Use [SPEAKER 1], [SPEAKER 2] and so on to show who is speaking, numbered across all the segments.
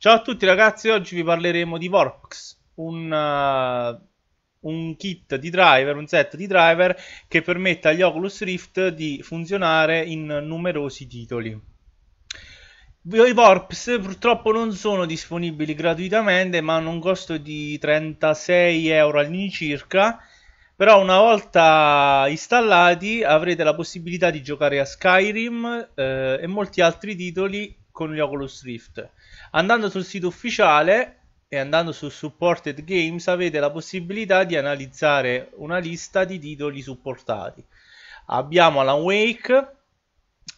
[SPEAKER 1] Ciao a tutti ragazzi, oggi vi parleremo di Vorx, un, uh, un, kit di driver, un set di driver che permette agli Oculus Rift di funzionare in numerosi titoli. I Vorps purtroppo non sono disponibili gratuitamente ma hanno un costo di 36 euro all'incirca però una volta installati avrete la possibilità di giocare a Skyrim eh, e molti altri titoli con gli Oculus Rift. Andando sul sito ufficiale e andando su Supported Games avete la possibilità di analizzare una lista di titoli supportati. Abbiamo Alan Wake,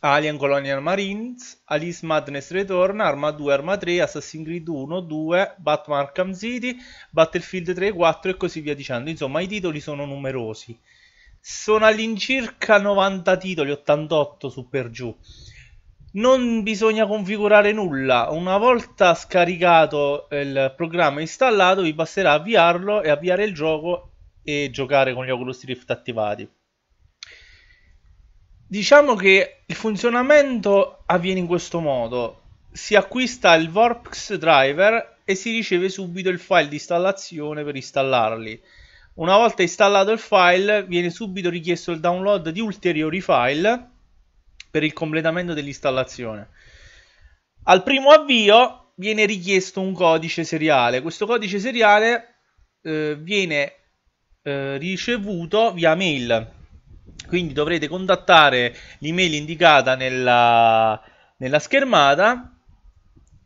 [SPEAKER 1] Alien Colonial Marines, Alice Madness Return, Arma 2, Arma 3, Assassin's Creed 1, 2, Batman Arkham City, Battlefield 3, 4 e così via dicendo. Insomma, i titoli sono numerosi. Sono all'incirca 90 titoli, 88 su per giù non bisogna configurare nulla. Una volta scaricato il programma installato, vi basterà avviarlo e avviare il gioco e giocare con gli Oculus Rift attivati. Diciamo che il funzionamento avviene in questo modo. Si acquista il Vorpx driver e si riceve subito il file di installazione per installarli. Una volta installato il file, viene subito richiesto il download di ulteriori file per il completamento dell'installazione. Al primo avvio viene richiesto un codice seriale. Questo codice seriale eh, viene eh, ricevuto via mail. Quindi dovrete contattare l'email indicata nella, nella schermata,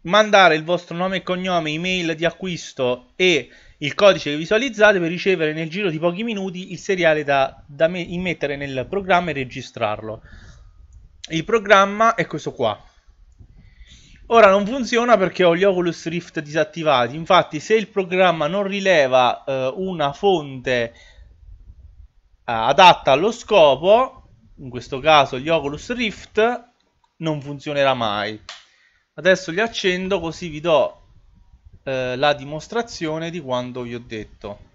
[SPEAKER 1] mandare il vostro nome e cognome, email di acquisto e il codice che visualizzate per ricevere nel giro di pochi minuti il seriale da, da immettere nel programma e registrarlo il programma è questo qua. Ora non funziona perché ho gli Oculus Rift disattivati, infatti se il programma non rileva eh, una fonte eh, adatta allo scopo, in questo caso gli Oculus Rift, non funzionerà mai. Adesso li accendo così vi do eh, la dimostrazione di quanto vi ho detto.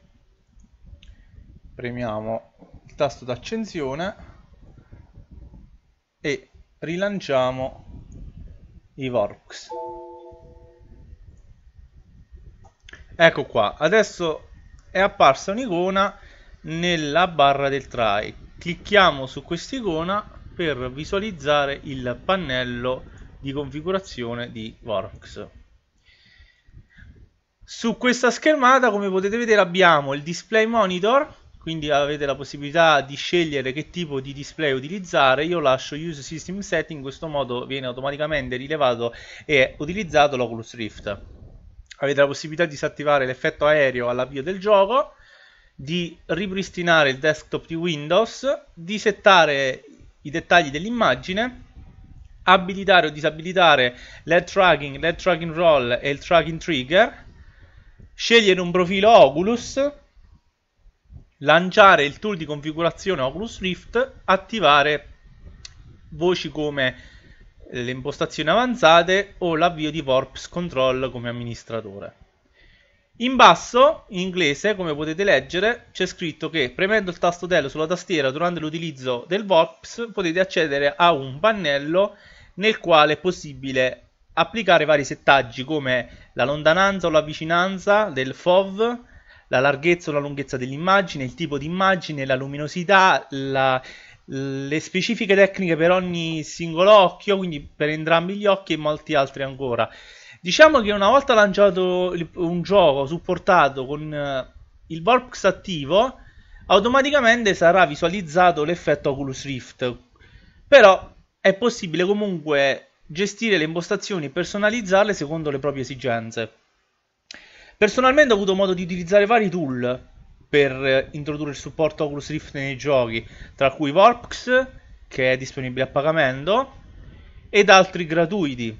[SPEAKER 1] Premiamo il tasto d'accensione e rilanciamo i Vorpx. Ecco qua, adesso è apparsa un'icona nella barra del try. Clicchiamo su quest'icona per visualizzare il pannello di configurazione di Vorpx. Su questa schermata, come potete vedere, abbiamo il display monitor quindi avete la possibilità di scegliere che tipo di display utilizzare io lascio use system setting in questo modo viene automaticamente rilevato e utilizzato l'Oculus Rift avete la possibilità di disattivare l'effetto aereo all'avvio del gioco di ripristinare il desktop di Windows di settare i dettagli dell'immagine abilitare o disabilitare l'head tracking, l'head tracking roll e il tracking trigger scegliere un profilo Oculus lanciare il tool di configurazione Oculus Rift, attivare voci come le impostazioni avanzate o l'avvio di Vorps Control come amministratore. In basso, in inglese, come potete leggere, c'è scritto che premendo il tasto del sulla tastiera durante l'utilizzo del VOPS potete accedere a un pannello nel quale è possibile applicare vari settaggi come la lontananza o la vicinanza del FOV, la larghezza o la lunghezza dell'immagine, il tipo di immagine, la luminosità, la, le specifiche tecniche per ogni singolo occhio, quindi per entrambi gli occhi e molti altri ancora. Diciamo che una volta lanciato un gioco supportato con eh, il Borps attivo, automaticamente sarà visualizzato l'effetto Oculus Rift. Però è possibile comunque gestire le impostazioni e personalizzarle secondo le proprie esigenze. Personalmente ho avuto modo di utilizzare vari tool per eh, introdurre il supporto Oculus Rift nei giochi, tra cui Vorpx, che è disponibile a pagamento, ed altri gratuiti.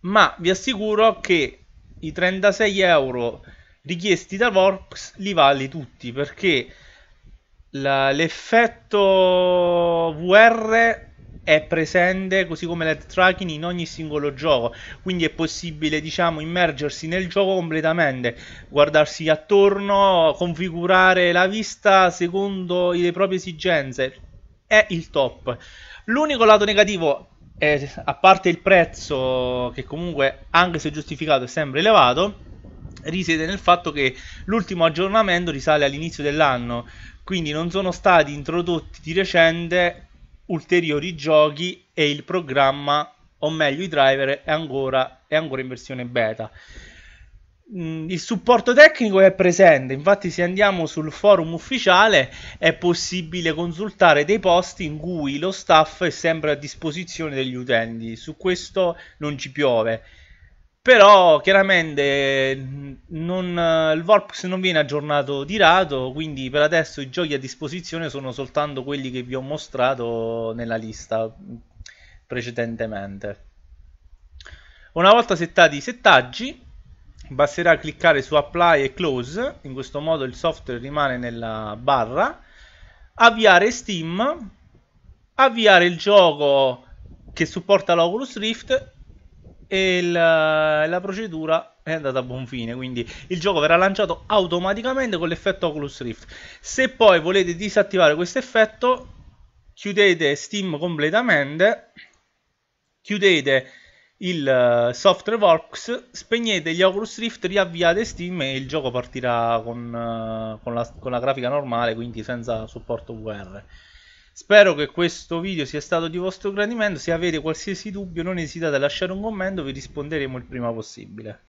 [SPEAKER 1] Ma vi assicuro che i 36 euro richiesti da Vorpx li vale tutti perché l'effetto VR è presente così come l'head tracking in ogni singolo gioco quindi è possibile diciamo immergersi nel gioco completamente guardarsi attorno configurare la vista secondo le proprie esigenze è il top l'unico lato negativo è, a parte il prezzo che comunque anche se giustificato è sempre elevato risiede nel fatto che l'ultimo aggiornamento risale all'inizio dell'anno quindi non sono stati introdotti di recente ulteriori giochi e il programma, o meglio i driver, è ancora, è ancora in versione beta. Mm, il supporto tecnico è presente, infatti se andiamo sul forum ufficiale è possibile consultare dei posti in cui lo staff è sempre a disposizione degli utenti, su questo non ci piove. Però chiaramente non, il Vorpx non viene aggiornato di rato, quindi per adesso i giochi a disposizione sono soltanto quelli che vi ho mostrato nella lista precedentemente. Una volta settati i settaggi, basterà cliccare su Apply e Close, in questo modo il software rimane nella barra, avviare Steam, avviare il gioco che supporta l'Oculus Rift e la, eh, la procedura è andata a buon fine, quindi il gioco verrà lanciato automaticamente con l'effetto Oculus Rift. Se poi volete disattivare questo effetto, chiudete Steam completamente, chiudete il eh, software works, spegnete gli Oculus Rift, riavviate Steam e il gioco partirà con, eh, con, la, con la grafica normale, quindi senza supporto VR. Spero che questo video sia stato di vostro gradimento, se avete qualsiasi dubbio non esitate a lasciare un commento, vi risponderemo il prima possibile.